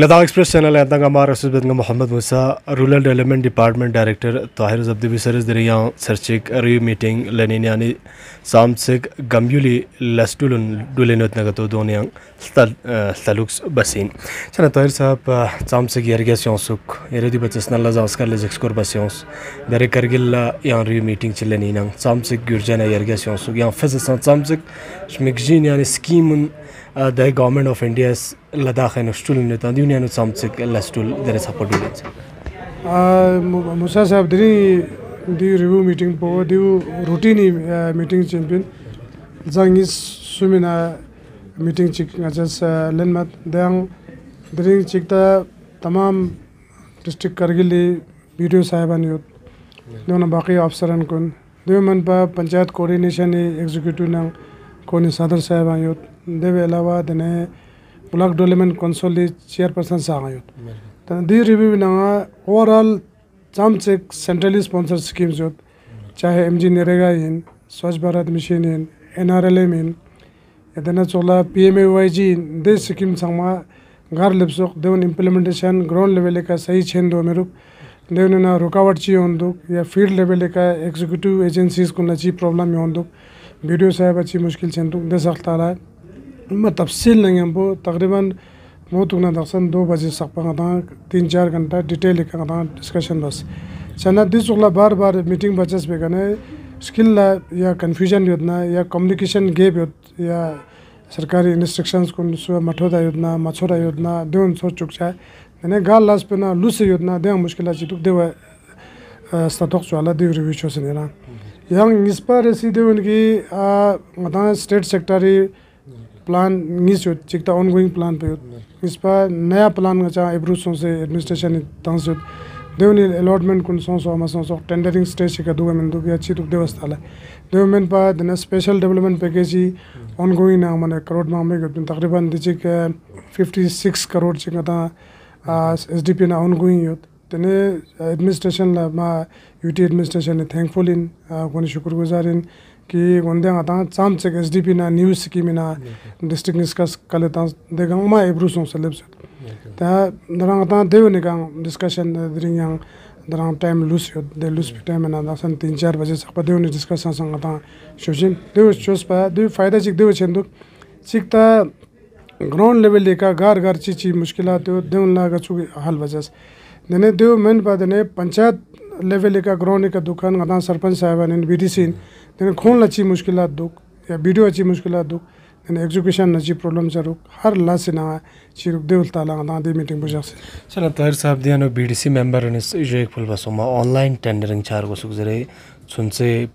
लाडा express channel एदागा मारसबत ग मोहम्मद वसा rural development department director Tahiruddin सरज देरिया सर्च एक रि मीटिंग लनेनीयानी सामसिक गम्ब्युली लस्टुलुन डुलेन्योत नगतो दोने यंग स्टाल स्टालक्स बसिन चना ताहिर साहब सामसिक यरगेस यों सुख एरेदिबतस नल्ला जावस्कर लेज स्कोर बसेंस दर करगिल या रि मीटिंग चलेनीन सामसिक गुरजन यरगेस यों सुख या फजिसन the government of India's Ladakh and Stulin with the Union Samsik Lastul there is support units. Musa sahab diri di review meeting po di routine meeting champion zang is sumina meeting chik ngajas lenmat dang diri chik ta tamam district करगिली B D O साहेबांनी होत दोन बाकी ऑफिसरांकडून देव म्हणपा panchayat coordination executive ᱠᱚᱱᱤ ᱥᱟᱫᱚᱨ ᱥᱟᱦᱮᱵ ᱟᱭᱩᱛ ब्लॉक डेवलपमेंट ᱫᱮᱱᱮ ᱵᱞᱚᱠ ᱰᱮᱵᱷᱞᱚᱯᱢᱮᱱᱴ ᱠᱚᱱᱥᱚᱞᱤ ᱪᱮᱭᱟᱨᱯᱟᱨᱥᱚᱱ ᱥᱟᱝ दी रिव्यू ᱫᱤ ना ओवरऑल चम से सेंट्रली स्पॉन्सर स्कीम्स हो चाहे एम जी नरेगा इन स्वच्छ भारत मिशन इन एन आर एल एम इन येदना चोला P M A Y G इन दे स्कीम संगमा घर लिप्सोक देवन इम्प्लीमेंटेशन ग्राउंड लेवल का सही छेन दो मेरुक देवन रुकावट ची होंदुक या फील्ड लेवल का एग्जीक्यूटिव एजेंसीज को नची प्रॉब्लम होंदुक वीडियो साहब अच्छी मुश्किल से तुम दे सकता रहा है मैं तफसील नहीं हमको तकरीबन वो तुमने दर्शन दो बजे सक था तीन चार घंटा डिटेल लिखा था डिस्कशन बस चना दिस उगला बार बार मीटिंग बचस पे कने स्किल या कन्फ्यूजन योजना या कम्युनिकेशन गेप या सरकारी इंस्ट्रक्शंस को मठोदा योजना मछोरा योजना दे सोच चुक चाहे मैंने गाल लाज पे ना लूस योजना दे मुश्किल चिटुक देवा स्तोक चुआला दे रिव्यू शो से यहाँ यंग निस्पा उनकी मतलब स्टेट सेक्टरी प्लान निस चिकता ऑन प्लान पे निस्पा नया प्लान गचा एब्रू सो से एडमिनिस्ट्रेशन तंस देव नील अलॉटमेंट कुन सो सो हमा टेंडरिंग स्टेज से कदू में दुगे अच्छी दुख तो व्यवस्था ला देव मेन पा दिन स्पेशल डेवलपमेंट पैकेज ही ऑनगोइंग गोइंग ना माने करोड़ मा में गपिन तकरीबन दिजे के 56 करोड़ चिकता एसडीपी ना ongoing going tene uh, administration la ma UT administration ne thankful in uh, gone shukur gozar in ki gonde ata cham chek SDP na new scheme na district discuss kale ta de gang ma ebru som selep se ta narang ata de ne gang discussion uh, during yang narang time loose yo de loose time na san tin char baje sak pa de ne discussion sang ata shujin de us chos pa de fayda chik de chendu chik ta ground नेने देव मेन बाद ने panchayat level का ग्रोनिक का दुकान गदा सरपंच साहब ने बीडी सीन तेने खून लची मुश्किलत दुख या वीडियो मुश्किलत दुख ने एग्जीक्यूशन नची प्रॉब्लम जरो हर लास ना चिर मीटिंग बजा से चला तहर साहब दिया नो बीडी सी मेंबर ने जो फुल बसो मा ऑनलाइन टेंडरिंग चार को सुख जरे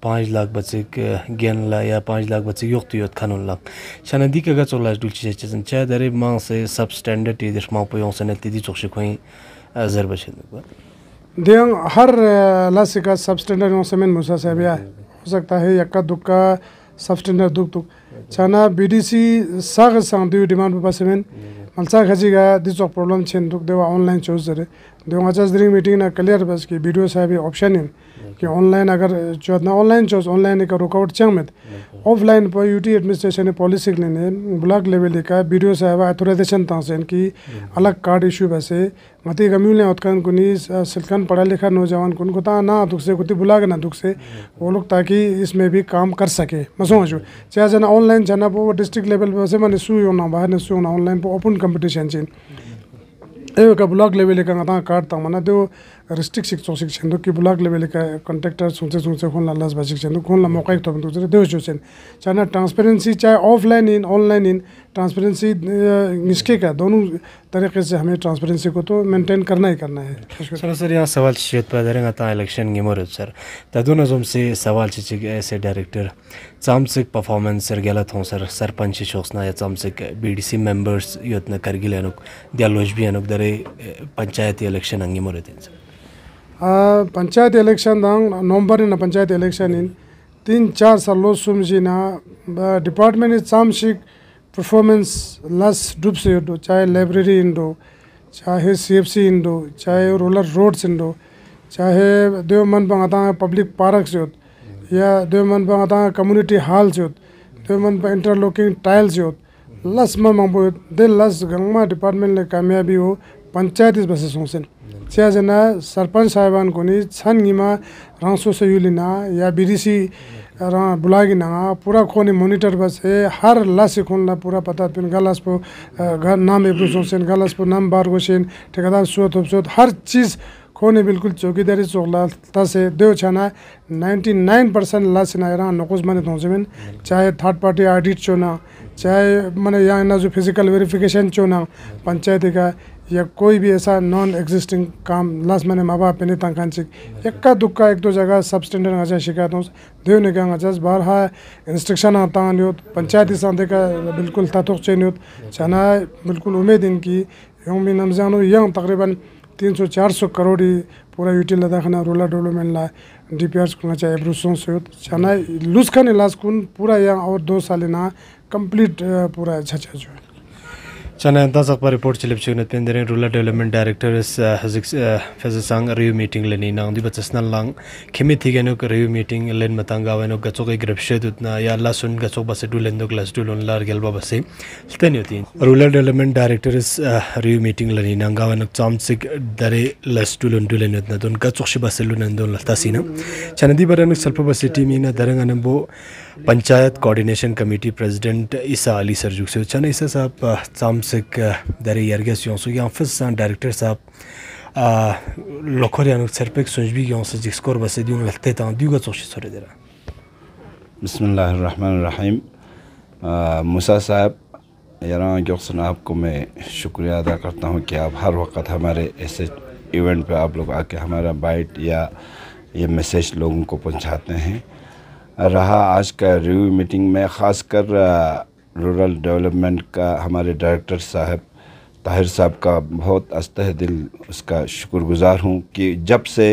5 لاکھ بچي ګین لا یا 5 لاکھ بچي یوخت یوت قانون لا شنه دی کګه څولاج دل چې چې چې درې مانسه سب سټانډرډ دې شمو پيونس نه تدې ضربة شदीद हर लासी का सब स्टैंडर्ड नो समेन मुसा साहब या हो सकता है यक्का दुक्का सब स्टैंडर्ड दुक दुक छाना बीडीसी साग सांग दियो डिमांड पर समेन मलसा खजी गया दिस ऑफ प्रॉब्लम छेन दुक देवा ऑनलाइन चोज दे देवा चास ड्रिंग मीटिंग ना क्लियर बस की वीडियो साहब ऑप्शन है कि ऑनलाइन अगर चोद ना ऑनलाइन चोज ऑनलाइन का रुकआउट चंग मत ऑफलाइन पर यूटी एडमिनिस्ट्रेशन ने पॉलिसी लेने ब्लॉक लेवल डी वीडियो साहब एथोराइजेशन था से इनकी अलग कार्ड इशू वैसे मत गमी ने उत्कन कुनी सिलकन पढ़ा लिखा नौजवान कुन को तो ना दुख से कुत्ती बुला ना दुख से वो लोग ताकि इसमें भी काम कर सके मसो जो चाहे जाना ऑनलाइन जाना वो डिस्ट्रिक्ट लेवल पर से मैंने सू होना बाहर ने सू होना ऑनलाइन पर ओपन कंपटीशन चिन ए ब्लॉक लेवल का कार्ड था मना तो ರಿಸ್ಟ್ರಿಕ್ಟ್ ಸಿಕ್ ಸೋಸಿಗೆ लेवल का ಬ್ಲಾಕ್ सुनते सुनते ಸುನ್ಸೆ ಸುನ್ಸೆ ಹೊನ್ಲ ಲಾಸ್ ಬಾಸಿಗೆ ಚೆಂದು ಹೊನ್ಲ ಮೊಕ ಇಕ್ತ ಬಂದು ಜೊತೆ ದೇವ್ ಜೋಸೆನ್ चाहे ट्रांसपेरेंसी चाहे ऑफलाइन इन ऑनलाइन इन ट्रांसपेरेंसी इसके का दोनों तरीके से हमें ट्रांसपेरेंसी को तो मेंटेन करना ही करना है सर सर यहाँ सवाल शियत पैदा ता इलेक्शन गे सर तदुन जो से सवाल छिक ऐसे डायरेक्टर चामसिक परफॉर्मेंस सर गलत हों सर सरपंच शोसना या चामसिक बी डी सी मेम्बर्स योतना करगिल अनुक भी अनुक दरे पंचायती इलेक्शन अंगी मोर सर पंचायत इलेक्शन दंग नवंबर इन पंचायत इलेक्शन इन तीन चार सालों सुम जी ना डिपार्टमेंट इन शिक परफॉर्मेंस लस डूब से इंडो चाहे लाइब्रेरी इंडो चाहे सीएफसी इंडो चाहे रूरल रोड्स इंडो चाहे देव मन पंगता पब्लिक पार्क से या देव मन पंगता कम्युनिटी हॉल से देव मन पर इंटरलॉकिंग टाइल्स से लस मन मंगो दे लस गंगमा डिपार्टमेंट ने कामयाबी हो पंचायत इस बसे सोचें च्याजना सरपञ्च साहेबानकोनी छानगीमा रासोसयुलिना या बिरिसी र बुलागिना पुरा खोने मोनिटर बसे हर लासे खोनला पुरा पता पिन गलासपो घर नाम एप्रुसोसेन गलासपो नाम बारगोसेन ठेकेदार सोत सोत हर चिज कोने बिल्कुल चौकीदारी चौकलाता से देव छाना नाइन्टी नाइन पर्सेंट लास नायरा नकोस मने थोंसेमिन तो चाहे थर्ड पार्टी ऑडिट चोना चाहे मैंने यहाँ ना जो फिजिकल वेरिफिकेशन चोना पंचायत का या कोई भी ऐसा नॉन एग्जिस्टिंग काम लास्ट मैंने माँ बाप ने तंखान इक्का दुक्का एक दो जगह सब स्टैंडर्ड आजा शिकायत हो देव ने कहा जस बार हा इंस्ट्रक्शन आता नहीं इस सांधे का बिल्कुल तथुक चेन चाहना बिल्कुल उम्मीद इनकी यूँ भी नमजान यंग तकरीबन तीन सौ चार सौ करोड़ ही पूरा यूटी लदाखना रूरल डेवलपमेंट ला डी पी आर्स कुना चाहे एब्रूसों से चाना लुस्खा ने लास्कुन पूरा यहाँ और दो साल ना कंप्लीट पूरा अच्छा जो है चने दा सख पर रिपोर्ट चले छिन तें देर रूरल डेवलपमेंट डायरेक्टर इस हजिक्स फेजसांग रिव्यू मीटिंग लेनि नांग दि बचस न लंग खेमि थि रिव्यू मीटिंग लेन मतांग गा वेनो गचो के ग्रप सुन गचो बसे डु लेन दो क्लास डु लोन लार गेलबा बसे तें यति रूरल डेवलपमेंट डायरेक्टर इस रिव्यू मीटिंग लेनि नांग चामसिक दरे लस टु लोन डु लेन न गचो छि बसे लोन न दन लतासिन चने सल्प बसे टीम दरंग न panchayat coordination committee president Isa Ali साहब चाम ورسك داري يرجس يونسو يان فسان دايركتور صاحب لوكور يانو سيربك سونجبي يونس جيكسكور بس ديون التيتان ديوغا توشي سوري ديرا بسم الله الرحمن الرحيم موسى साहब यारा जोक्सन आपको मैं शुक्रिया अदा करता हूँ कि आप हर वक्त हमारे ऐसे इवेंट पे आप लोग आके हमारा बाइट या ये मैसेज लोगों को पहुँचाते हैं रहा आज का रिव्यू मीटिंग में ख़ासकर रूरल डेवलपमेंट का हमारे डायरेक्टर साहब ताहिर साहब का बहुत अस्त दिल उसका शुक्रगुज़ार हूँ कि जब से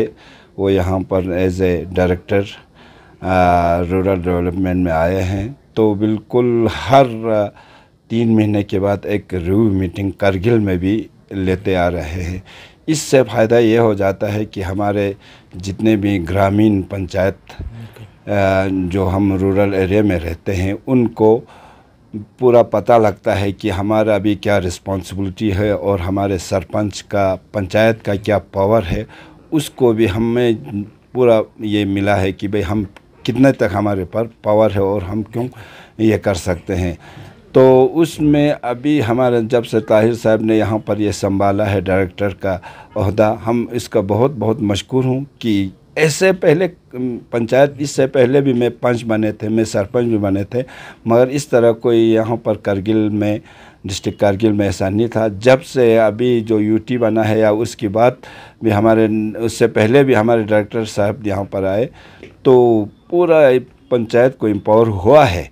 वो यहाँ पर as a director rural development में आए हैं तो बिल्कुल हर तीन महीने के बाद एक रिव्यू मीटिंग करगिल में भी लेते आ रहे हैं इससे फ़ायदा ये हो जाता है कि हमारे जितने भी ग्रामीण पंचायत जो हम रूरल एरिया में रहते हैं उनको पूरा पता लगता है कि हमारा अभी क्या रिस्पॉन्सिबिलिटी है और हमारे सरपंच का पंचायत का क्या पावर है उसको भी हमें पूरा ये मिला है कि भाई हम कितने तक हमारे पर पावर है और हम क्यों ये कर सकते हैं तो उसमें अभी हमारे जब से ताहिर साहब ने यहाँ पर यह संभाला है डायरेक्टर का अहदा हम इसका बहुत बहुत मशहूर हूँ कि ऐसे पहले पंचायत इससे पहले भी मैं पंच बने थे मैं सरपंच भी बने थे मगर इस तरह कोई यहाँ पर करगिल में डिस्ट्रिक्ट कारगिल में ऐसा नहीं था जब से अभी जो यूटी बना है या उसकी बात भी हमारे उससे पहले भी हमारे डायरेक्टर साहब यहाँ पर आए तो पूरा पंचायत को एम्पावर हुआ है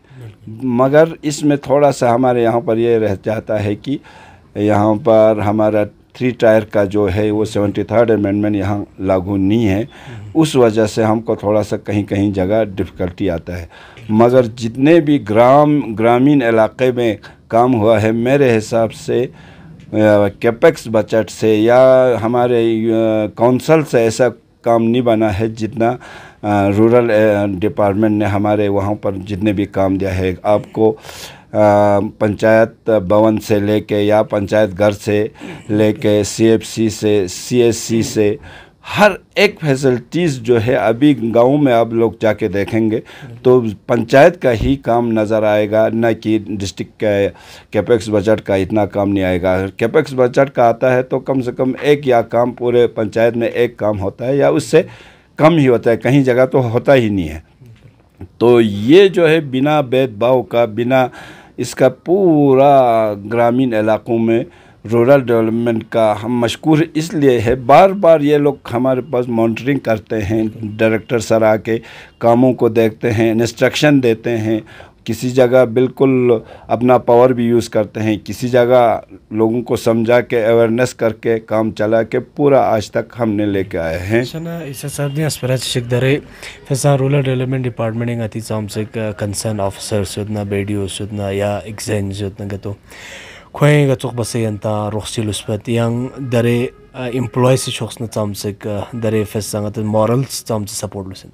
मगर इसमें थोड़ा सा हमारे यहाँ पर ये यह रह जाता है कि यहाँ पर हमारा थ्री टायर का जो है वो सेवेंटी थर्ड अमेंडमेंट यहाँ लागू नहीं है उस वजह से हमको थोड़ा सा कहीं कहीं जगह डिफ़िकल्टी आता है मगर जितने भी ग्राम ग्रामीण इलाके में काम हुआ है मेरे हिसाब से कैपेक्स बजट से या हमारे काउंसिल से ऐसा काम नहीं बना है जितना रूरल डिपार्टमेंट ने हमारे वहाँ पर जितने भी काम दिया है आपको पंचायत भवन से लेके या पंचायत घर से लेके सीएफसी से सीएससी से हर एक फैसिलिटीज़ जो है अभी गांव में आप लोग जाके देखेंगे तो पंचायत का ही काम नज़र आएगा न कि डिस्ट्रिक्ट के कैपेक्स बजट का इतना काम नहीं आएगा कैपेक्स बजट का आता है तो कम से कम एक या काम पूरे पंचायत में एक काम होता है या उससे कम ही होता है कहीं जगह तो होता ही नहीं है तो ये जो है बिना भेदभाव का बिना इसका पूरा ग्रामीण इलाकों में रूरल डेवलपमेंट का हम मशहूर इसलिए है बार बार ये लोग हमारे पास मॉनिटरिंग करते हैं डायरेक्टर सर आके कामों को देखते हैं इंस्ट्रक्शन देते हैं किसी जगह बिल्कुल अपना पावर भी यूज़ करते हैं किसी जगह लोगों को समझा के अवेयरनेस करके काम चला के पूरा आज तक हमने लेके आए हैं इसे शिकदरे फैसा रूरल डेवलपमेंट डिपार्टमेंट इंग अति से कंसर्न ऑफिसर डी ओ सुधना या एग्जैन सुदना गतो खोए गचोक बसे यंता रोक्सी लुस्पत यंग दरे एम्प्लॉय से शोक्स न से दरे फैसा मॉरल्स से सपोर्ट लुसन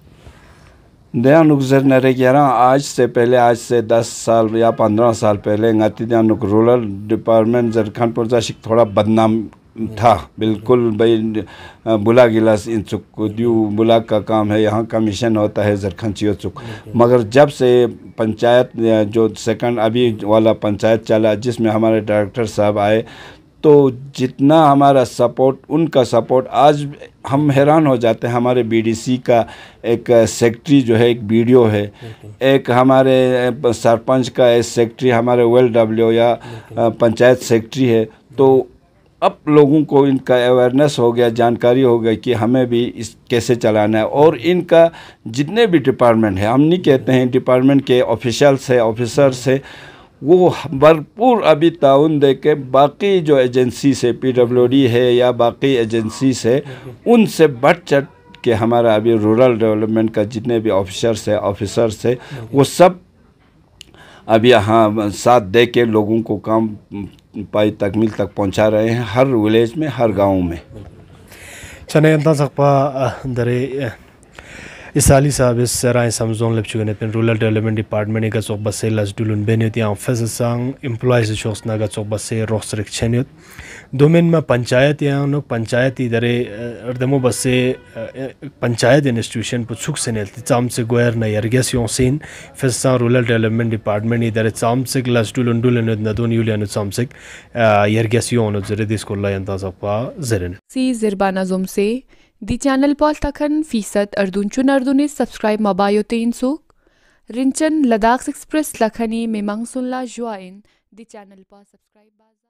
दया नुकजर नरे कह आज से पहले आज से दस साल या पंद्रह साल पहले गाती दया नुक रूरल डिपार्टमेंट जरखंड पर थोड़ा बदनाम था बिल्कुल भाई बुला गिलास इन चुक दू बुला का काम है यहाँ का मिशन होता है जरखंड चियो चुक मगर जब से पंचायत जो सेकंड अभी वाला पंचायत चला जिसमें हमारे डायरेक्टर साहब आए तो जितना हमारा सपोर्ट उनका सपोर्ट आज हम हैरान हो जाते हैं हमारे बीडीसी का एक सेक्रेटरी जो है एक वीडियो है एक हमारे सरपंच का एक सेक्रेटरी हमारे वेल डब्ल्यू या पंचायत सेक्रेटरी है तो अब लोगों को इनका अवेयरनेस हो गया जानकारी हो गई कि हमें भी इस कैसे चलाना है और इनका जितने भी डिपार्टमेंट है हम नहीं कहते हैं डिपार्टमेंट के ऑफिशल्स है ऑफिसर्स है वो भरपूर अभी ताउन दे के बाकी जो एजेंसी से पीडब्ल्यूडी है या बाकी एजेंसी से उनसे बढ़ चढ़ के हमारा अभी रूरल डेवलपमेंट का जितने भी ऑफिसर्स है ऑफिसर्स है वो सब अभी यहाँ साथ दे के लोगों को काम पाई तकमील तक पहुँचा रहे हैं हर विलेज में हर गाँव में चने अंदाज दरे Isali Saab is Serai Samzon Lepchuganetin Rural Development Department Ega Sokbase Las Dulun Benyut Yang Fesasang Employees Shos Naga Sokbase Rostrik Chenyut Domain Ma Panchayat Yang No Panchayat Idare Erdemo Base Panchayat Institution Putsuk Senel Tsam Se Goer Na Yerges Yonsin Fesasang Rural Development Department Idare Tsam Se Las Dulun Dulun Nut Nadon Yulian Tsam Se Yerges Yon Zere Diskolla Yantaza Pa Zeren Si Zirbana Zumse Di channel pol takhan fisat ardun chun ardune subscribe mabayo tein suk. Rinchen Ladakh Express lakhani memang sunla join di channel pa subscribe